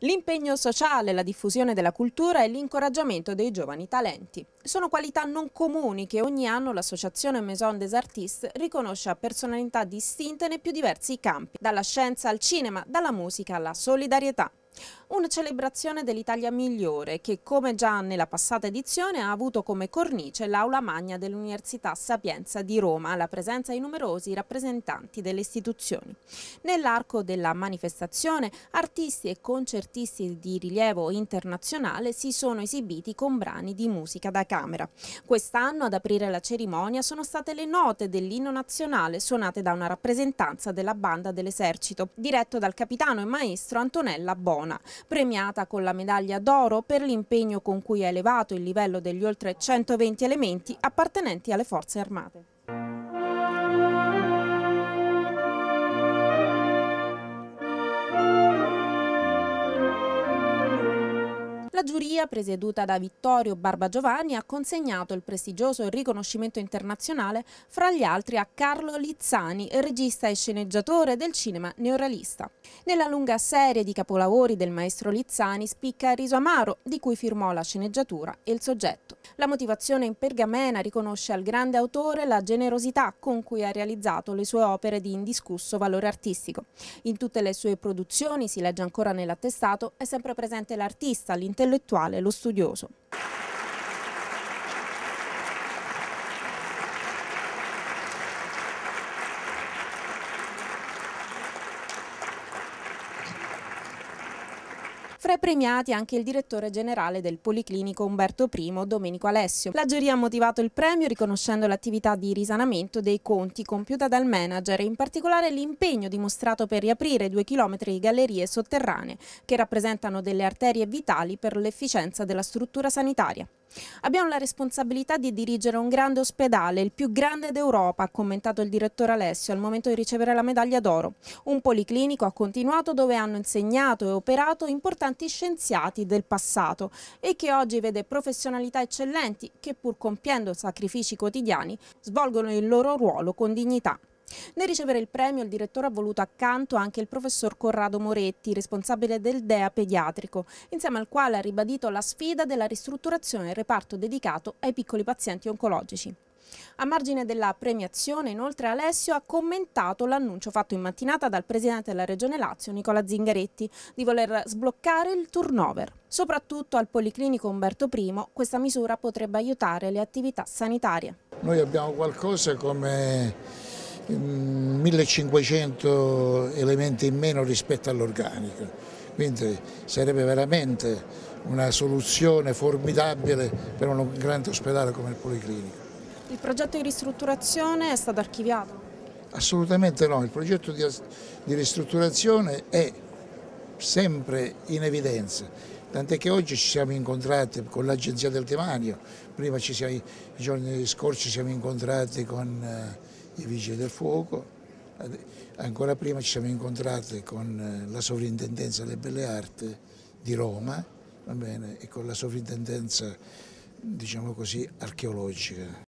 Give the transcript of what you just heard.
L'impegno sociale, la diffusione della cultura e l'incoraggiamento dei giovani talenti. Sono qualità non comuni che ogni anno l'associazione Maison des Artistes riconosce a personalità distinte nei più diversi campi, dalla scienza al cinema, dalla musica alla solidarietà una celebrazione dell'Italia migliore che come già nella passata edizione ha avuto come cornice l'aula magna dell'Università Sapienza di Roma, alla presenza di numerosi rappresentanti delle istituzioni. Nell'arco della manifestazione artisti e concertisti di rilievo internazionale si sono esibiti con brani di musica da camera. Quest'anno ad aprire la cerimonia sono state le note dell'inno nazionale suonate da una rappresentanza della banda dell'esercito, diretto dal capitano e maestro Antonella Bona premiata con la medaglia d'oro per l'impegno con cui ha elevato il livello degli oltre 120 elementi appartenenti alle forze armate. La giuria, presieduta da Vittorio Barbagiovanni, ha consegnato il prestigioso riconoscimento internazionale, fra gli altri a Carlo Lizzani, regista e sceneggiatore del cinema neorealista. Nella lunga serie di capolavori del maestro Lizzani spicca Riso Amaro, di cui firmò la sceneggiatura e il soggetto. La motivazione in pergamena riconosce al grande autore la generosità con cui ha realizzato le sue opere di indiscusso valore artistico. In tutte le sue produzioni, si legge ancora nell'attestato, è sempre presente l'artista, l'intellettuale, l'intellettuale, lo studioso. Fra i premiati anche il direttore generale del Policlinico Umberto I, Domenico Alessio. La giuria ha motivato il premio riconoscendo l'attività di risanamento dei conti compiuta dal manager e in particolare l'impegno dimostrato per riaprire due chilometri di gallerie sotterranee che rappresentano delle arterie vitali per l'efficienza della struttura sanitaria. Abbiamo la responsabilità di dirigere un grande ospedale, il più grande d'Europa, ha commentato il direttore Alessio al momento di ricevere la medaglia d'oro. Un policlinico ha continuato dove hanno insegnato e operato importanti scienziati del passato e che oggi vede professionalità eccellenti che pur compiendo sacrifici quotidiani svolgono il loro ruolo con dignità. Nel ricevere il premio il direttore ha voluto accanto anche il professor Corrado Moretti, responsabile del DEA pediatrico, insieme al quale ha ribadito la sfida della ristrutturazione del reparto dedicato ai piccoli pazienti oncologici. A margine della premiazione, inoltre, Alessio ha commentato l'annuncio fatto in mattinata dal presidente della Regione Lazio, Nicola Zingaretti, di voler sbloccare il turnover. Soprattutto al Policlinico Umberto I, questa misura potrebbe aiutare le attività sanitarie. Noi abbiamo qualcosa come 1500 mm, elementi in meno rispetto all'organico, quindi sarebbe veramente una soluzione formidabile per un grande ospedale come il Policlinico. Il progetto di ristrutturazione è stato archiviato? Assolutamente no, il progetto di, di ristrutturazione è sempre in evidenza, tant'è che oggi ci siamo incontrati con l'Agenzia del Demanio, prima siamo, i giorni scorsi ci siamo incontrati con eh, i vigili del fuoco. Ancora prima ci siamo incontrati con eh, la sovrintendenza delle belle arti di Roma bene, e con la sovrintendenza diciamo così, archeologica.